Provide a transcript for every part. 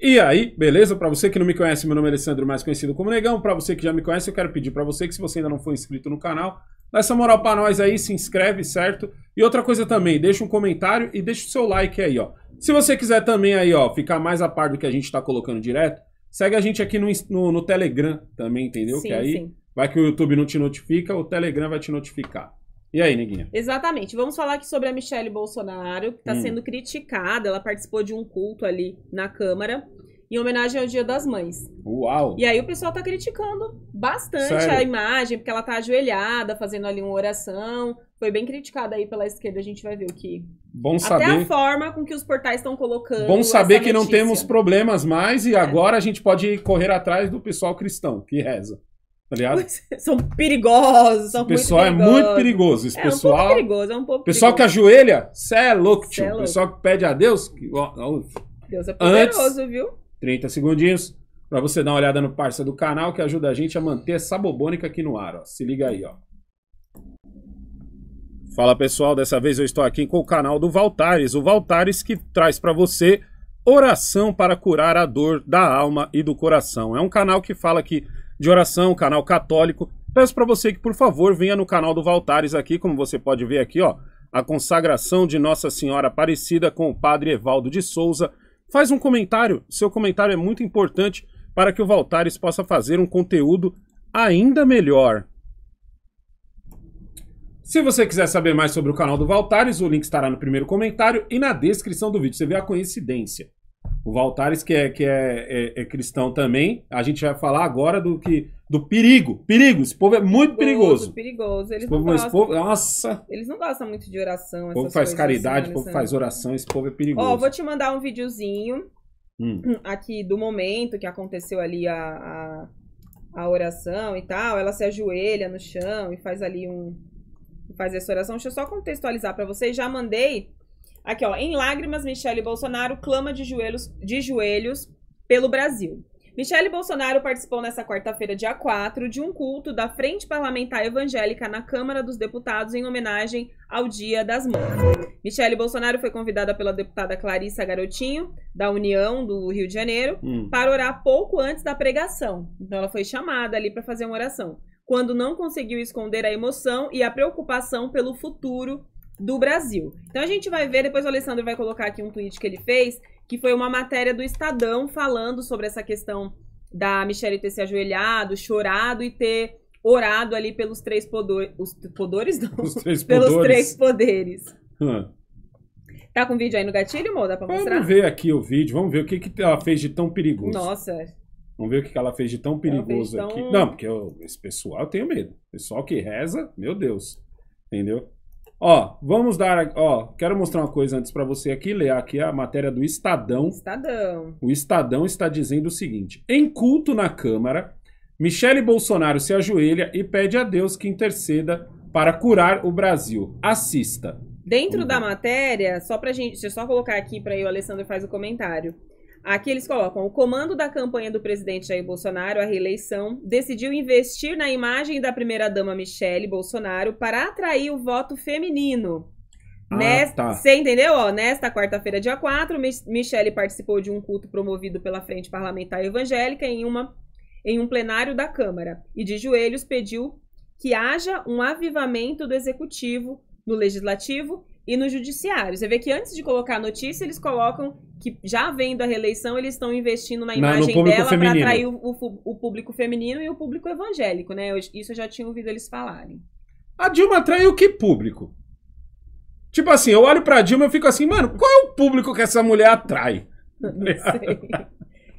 E aí, beleza? Para você que não me conhece, meu nome é Alessandro, mais conhecido como Negão. Para você que já me conhece, eu quero pedir para você que se você ainda não for inscrito no canal, dá essa moral para nós aí, se inscreve, certo? E outra coisa também, deixa um comentário e deixa o seu like aí, ó. Se você quiser também aí, ó, ficar mais a par do que a gente está colocando direto, segue a gente aqui no, no, no Telegram também, entendeu? Sim, que aí sim. vai que o YouTube não te notifica, o Telegram vai te notificar. E aí, Neguinha? Exatamente. Vamos falar aqui sobre a Michelle Bolsonaro, que está hum. sendo criticada. Ela participou de um culto ali na Câmara em homenagem ao Dia das Mães. Uau! E aí o pessoal tá criticando bastante Sério? a imagem, porque ela tá ajoelhada, fazendo ali uma oração. Foi bem criticada aí pela esquerda, a gente vai ver o que. Bom saber. Até a forma com que os portais estão colocando. Bom saber que notícia. não temos problemas mais e é. agora a gente pode correr atrás do pessoal cristão que reza. Tá ligado? São perigosos, são pessoal é muito perigosos. é muito perigoso. Esse é, pessoal. É um pouco perigoso, é um pouco pessoal perigoso. que ajoelha, cê é louco, tio. É louco. Pessoal que pede a Deus. Que, Deus é poderoso, antes, viu? 30 segundinhos para você dar uma olhada no parça do canal que ajuda a gente a manter essa bobônica aqui no ar. Ó. Se liga aí, ó. Fala pessoal, dessa vez eu estou aqui com o canal do Valtares, o Valtares que traz para você oração para curar a dor da alma e do coração. É um canal que fala que de oração, canal católico. Peço para você que, por favor, venha no canal do Valtares aqui, como você pode ver aqui, ó, a consagração de Nossa Senhora Aparecida com o Padre Evaldo de Souza. Faz um comentário, seu comentário é muito importante para que o Valtares possa fazer um conteúdo ainda melhor. Se você quiser saber mais sobre o canal do Valtares, o link estará no primeiro comentário e na descrição do vídeo. Você vê a coincidência. O Valtares, que, é, que é, é, é, cristão também, a gente vai falar agora do que do perigo. Perigo, esse povo é muito perigoso. Perigoso, Eles povo, não é gostam, povo, nossa. Eles não gostam muito de oração. O povo faz caridade, assim, o povo né, faz oração, esse povo é perigoso. Ó, oh, vou te mandar um videozinho hum. aqui do momento que aconteceu ali a, a, a oração e tal. Ela se ajoelha no chão e faz ali um. Faz essa oração. Deixa eu só contextualizar para vocês. Já mandei Aqui, ó. Em lágrimas, Michele Bolsonaro clama de joelhos, de joelhos pelo Brasil. Michele Bolsonaro participou nesta quarta-feira, dia 4, de um culto da Frente Parlamentar Evangélica na Câmara dos Deputados em homenagem ao Dia das Mães. Michele Bolsonaro foi convidada pela deputada Clarissa Garotinho, da União do Rio de Janeiro, hum. para orar pouco antes da pregação. Então ela foi chamada ali para fazer uma oração. Quando não conseguiu esconder a emoção e a preocupação pelo futuro do Brasil. Então a gente vai ver, depois o Alessandro vai colocar aqui um tweet que ele fez, que foi uma matéria do Estadão falando sobre essa questão da Michelle ter se ajoelhado, chorado e ter orado ali pelos três poderes. Os podores não. Os três pelos três poderes. Hum. Tá com vídeo aí no gatilho, amor? Dá pra mostrar? Vamos ver aqui o vídeo, vamos ver o que, que ela fez de tão perigoso. Nossa. Vamos ver o que ela fez de tão perigoso tão... aqui. Não, porque eu, esse pessoal eu tenho medo. Pessoal que reza, meu Deus. Entendeu? Ó, vamos dar, ó, quero mostrar uma coisa antes para você aqui, ler aqui a matéria do Estadão. Estadão. O Estadão está dizendo o seguinte: Em culto na Câmara, Michele Bolsonaro se ajoelha e pede a Deus que interceda para curar o Brasil. Assista. Dentro uhum. da matéria, só pra gente, deixa eu só colocar aqui para aí o Alessandro faz o comentário. Aqui eles colocam: o comando da campanha do presidente Jair Bolsonaro à reeleição decidiu investir na imagem da primeira-dama Michele Bolsonaro para atrair o voto feminino. Ah, Nesta, tá. Você entendeu? Ó, nesta quarta-feira, dia 4, Michele participou de um culto promovido pela Frente Parlamentar Evangélica em, uma, em um plenário da Câmara e, de joelhos, pediu que haja um avivamento do executivo no legislativo e no judiciário. Você vê que antes de colocar a notícia, eles colocam que já vendo a reeleição, eles estão investindo na imagem Não, dela para atrair o, o, o, público feminino e o público evangélico, né? Eu, isso eu já tinha ouvido eles falarem. A Dilma atraiu que público? Tipo assim, eu olho pra Dilma e fico assim, mano, qual é o público que essa mulher atrai? Não sei.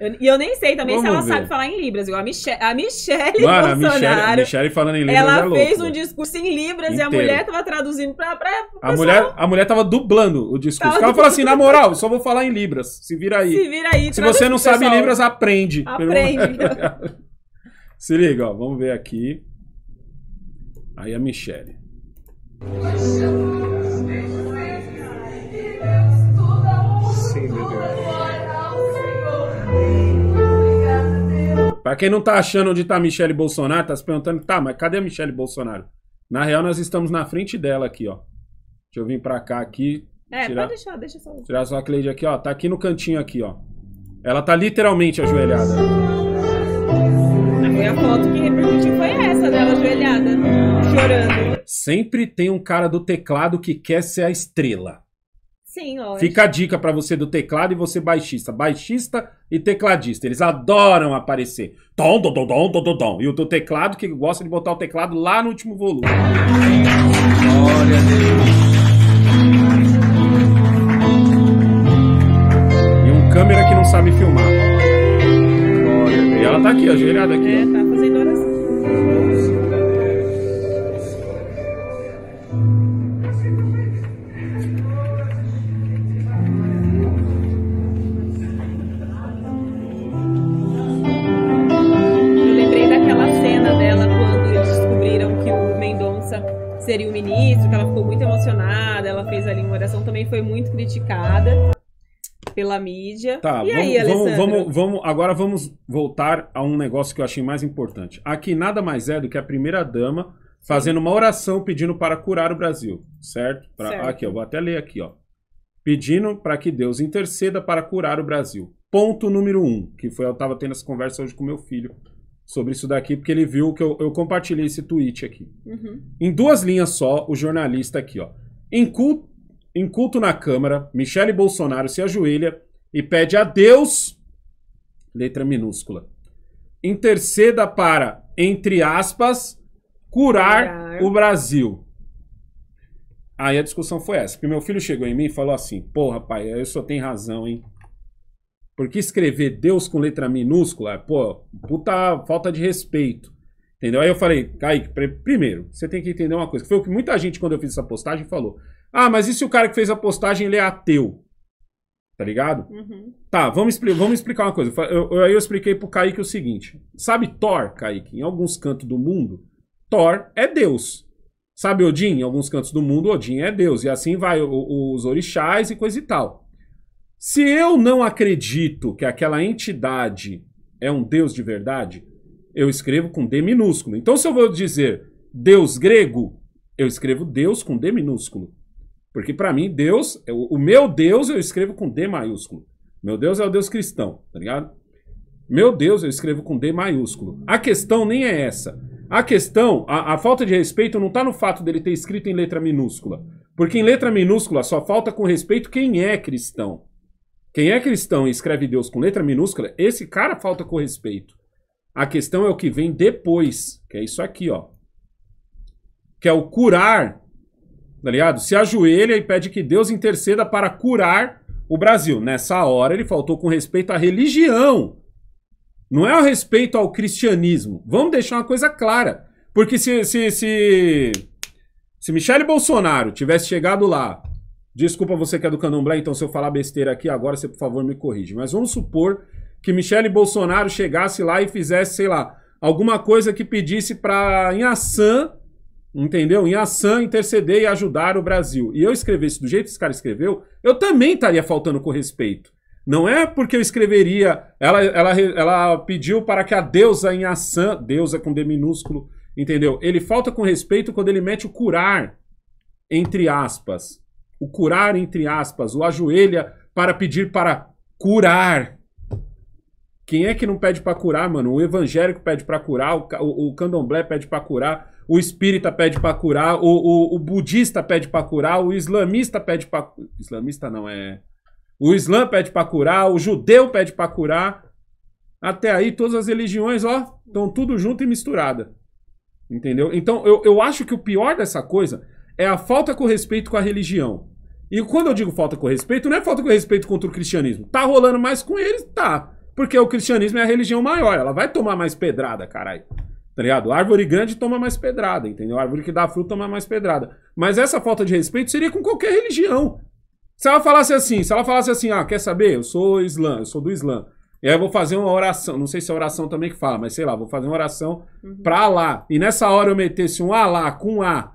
Eu, e eu nem sei também Vamos se ela ver. sabe falar em Libras, igual a, Miche a Michelle Mano, Bolsonaro. A Michelle, Michelle falando em Libras. Ela é louco, fez um discurso em Libras Inteiro. e a mulher tava traduzindo pra. pra a, mulher, a mulher tava dublando o discurso. Tava ela falou assim: na moral, só vou falar em Libras. Se vira aí. Se vira aí. Se você não pessoal. sabe Libras, aprende. Aprende. se liga, ó. Vamos ver aqui. Aí a Michelle. Para quem não tá achando onde tá Michelle Bolsonaro, tá se perguntando, tá, mas cadê a Michelle Bolsonaro? Na real, nós estamos na frente dela aqui, ó. Deixa eu vir para cá aqui. É, tirar, pode deixar, deixa só. Tirar só a Cleide aqui, ó. Tá aqui no cantinho aqui, ó. Ela tá literalmente ajoelhada. A minha foto que repercutiu foi essa dela né? ajoelhada, chorando. Sempre tem um cara do teclado que quer ser a estrela. Sim, lógico. Fica a dica para você do teclado e você baixista. Baixista e tecladista. Eles adoram aparecer. Dom, dom, dom, dom, dom, dom, E o do teclado, que gosta de botar o teclado lá no último volume. Glória a Deus. E um câmera que não sabe filmar. Glória a Deus. E ela tá aqui, ajoelhada aqui. É, tá. seria o ministro, que ela ficou muito emocionada, ela fez ali uma oração, também foi muito criticada pela mídia. Tá, e vamos, aí, vamos, vamos, vamos, agora vamos voltar a um negócio que eu achei mais importante. Aqui nada mais é do que a primeira dama fazendo uma oração pedindo para curar o Brasil, certo? Pra, certo. Aqui, eu vou até ler aqui, ó. Pedindo para que Deus interceda para curar o Brasil. Ponto número um, que foi eu estava tendo essa conversa hoje com meu filho sobre isso daqui, porque ele viu que eu, eu compartilhei esse tweet aqui. Uhum. Em duas linhas só, o jornalista aqui, ó. Inculto, inculto na Câmara, Michele Bolsonaro se ajoelha e pede a Deus, letra minúscula, interceda para, entre aspas, curar, o Brasil. Aí a discussão foi essa, porque meu filho chegou em mim e falou assim, porra, pai, eu só tenho razão, hein? Porque escrever Deus com letra minúscula, pô, puta falta de respeito. Entendeu? Aí eu falei, Kaique, primeiro, você tem que entender uma coisa. Foi o que muita gente, quando eu fiz essa postagem, falou. Ah, mas e se o cara que fez a postagem, ele é ateu? Tá ligado? Uhum. Tá, vamos, expli vamos explicar uma coisa. Eu, eu, aí eu expliquei pro Kaique o seguinte. Sabe Thor, Kaique? Em alguns cantos do mundo, Thor é Deus. Sabe Odin? Em alguns cantos do mundo, Odin é Deus. E assim vai o, os orixás e coisa e tal. Se eu não acredito que aquela entidade é um Deus de verdade, eu escrevo com D minúsculo. Então, se eu vou dizer Deus grego, eu escrevo Deus com D minúsculo. Porque para mim, Deus, o meu Deus eu escrevo com D maiúsculo. Meu Deus é o Deus cristão, tá ligado? Meu Deus eu escrevo com D maiúsculo. A questão nem é essa. A questão, a, a falta de respeito não está no fato dele ter escrito em letra minúscula. Porque em letra minúscula só falta com respeito quem é cristão. Quem é cristão e escreve Deus com letra minúscula, esse cara falta com respeito. A questão é o que vem depois, que é isso aqui, ó. Que é o curar, tá ligado? Se ajoelha e pede que Deus interceda para curar o Brasil. Nessa hora ele faltou com respeito à religião. Não é o respeito ao cristianismo. Vamos deixar uma coisa clara. Porque se, se, se, se Michele Bolsonaro tivesse chegado lá Desculpa você que é do Candomblé, então se eu falar besteira aqui agora, você por favor me corrige. Mas vamos supor que Michele Bolsonaro chegasse lá e fizesse, sei lá, alguma coisa que pedisse para Inhaçan, entendeu? Inhaçan interceder e ajudar o Brasil. E eu escrevesse do jeito que esse cara escreveu, eu também estaria faltando com respeito. Não é porque eu escreveria. Ela, ela, ela pediu para que a deusa Inhaçan, deusa com D minúsculo, entendeu? Ele falta com respeito quando ele mete o curar, entre aspas o curar, entre aspas, o ajoelha para pedir para curar. Quem é que não pede para curar, mano? O evangélico pede para curar, o, o, candomblé pede para curar, o espírita pede para curar, o, o, o budista pede para curar, o islamista pede para. Islamista não, é. O islã pede para curar, o judeu pede para curar. Até aí, todas as religiões, ó, estão tudo junto e misturada. Entendeu? Então, eu, eu acho que o pior dessa coisa é a falta com respeito com a religião. E quando eu digo falta com respeito, não é falta com respeito contra o cristianismo. Tá rolando mais com eles? Tá. Porque o cristianismo é a religião maior, ela vai tomar mais pedrada, caralho. Tá ligado? árvore grande toma mais pedrada, entendeu? árvore que dá fruto toma mais pedrada. Mas essa falta de respeito seria com qualquer religião. Se ela falasse assim, se ela falasse assim, ah, quer saber? Eu sou islã, eu sou do islã. E aí eu vou fazer uma oração, não sei se é oração também que fala, mas sei lá, vou fazer uma oração uhum. pra Alá. E nessa hora eu metesse um Alá com A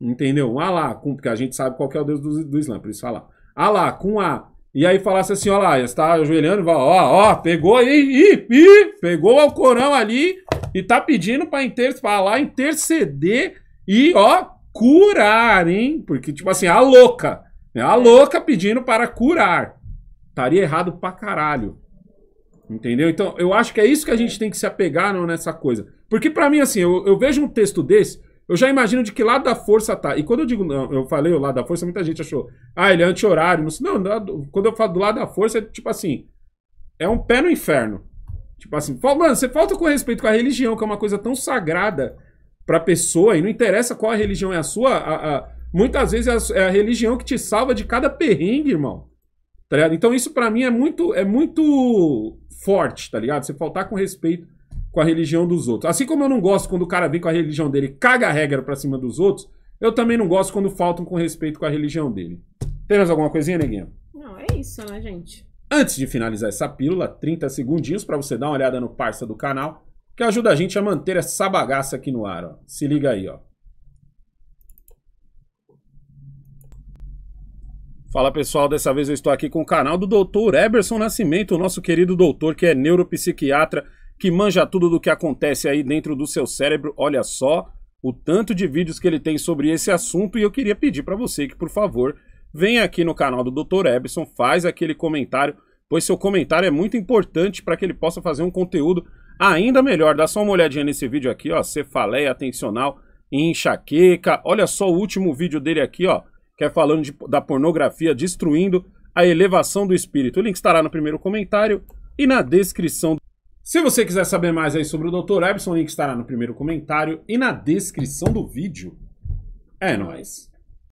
Entendeu? Um Alá, com, porque a gente sabe qual é o Deus do, do Islã, por isso falar. Alá, com A. E aí falasse assim, ó lá, está ajoelhando, ó, ó, pegou aí, e, pegou o Corão ali e tá pedindo para inter, falar, interceder e, ó, curar, hein? Porque, tipo assim, a louca, né? A louca pedindo para curar. Estaria errado pra caralho. Entendeu? Então, eu acho que é isso que a gente tem que se apegar não, nessa coisa. Porque, para mim, assim, eu, eu vejo um texto desse, eu já imagino de que lado da força tá. E quando eu digo, não, eu falei o lado da força, muita gente achou, ah, ele é anti-horário. Não, não, quando eu falo do lado da força, é tipo assim, é um pé no inferno. Tipo assim, mano, você falta com respeito com a religião, que é uma coisa tão sagrada pra pessoa, e não interessa qual a religião é a sua, a, a, muitas vezes é a, é a religião que te salva de cada perrengue, irmão. Tá então isso para mim é muito é muito forte, tá ligado? Você faltar com respeito com a religião dos outros. Assim como eu não gosto quando o cara vem com a religião dele caga a regra pra cima dos outros, eu também não gosto quando faltam com respeito com a religião dele. Tem mais alguma coisinha, neguinho? Não, é isso, né, gente? Antes de finalizar essa pílula, 30 segundinhos para você dar uma olhada no parça do canal, que ajuda a gente a manter essa bagaça aqui no ar, ó. Se liga aí, ó. Fala pessoal, dessa vez eu estou aqui com o canal do Dr. Eberson Nascimento, o nosso querido doutor que é neuropsiquiatra que manja tudo do que acontece aí dentro do seu cérebro. Olha só o tanto de vídeos que ele tem sobre esse assunto e eu queria pedir para você que, por favor, venha aqui no canal do Dr. Ebson, faz aquele comentário, pois seu comentário é muito importante para que ele possa fazer um conteúdo ainda melhor. Dá só uma olhadinha nesse vídeo aqui, ó, cefaleia atencional enxaqueca. Olha só o último vídeo dele aqui, ó, que é falando de, da pornografia destruindo a elevação do espírito. O link estará no primeiro comentário e na descrição se você quiser saber mais aí sobre o Dr. Epson, o link estará no primeiro comentário e na descrição do vídeo. É nóis!